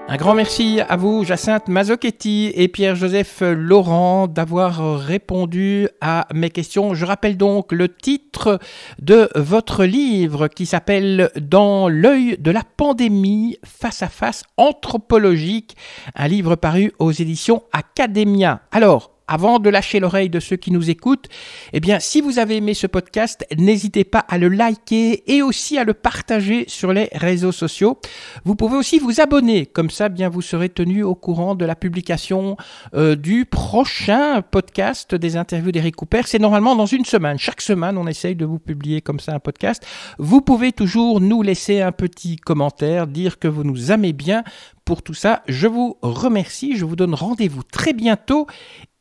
Un grand merci à vous, Jacinthe Mazocchetti et Pierre-Joseph Laurent, d'avoir répondu à mes questions. Je rappelle donc le titre de votre livre qui s'appelle Dans l'œil de la pandémie, face à face anthropologique, un livre paru aux éditions Academia. Alors, avant de lâcher l'oreille de ceux qui nous écoutent, eh bien, si vous avez aimé ce podcast, n'hésitez pas à le liker et aussi à le partager sur les réseaux sociaux. Vous pouvez aussi vous abonner, comme ça, bien, vous serez tenu au courant de la publication euh, du prochain podcast des interviews d'Eric Cooper. C'est normalement dans une semaine. Chaque semaine, on essaye de vous publier comme ça un podcast. Vous pouvez toujours nous laisser un petit commentaire, dire que vous nous aimez bien. Pour tout ça, je vous remercie. Je vous donne rendez-vous très bientôt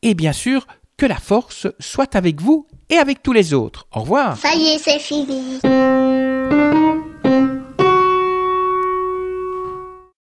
et bien sûr, que la force soit avec vous et avec tous les autres. Au revoir. Ça y est, c'est fini.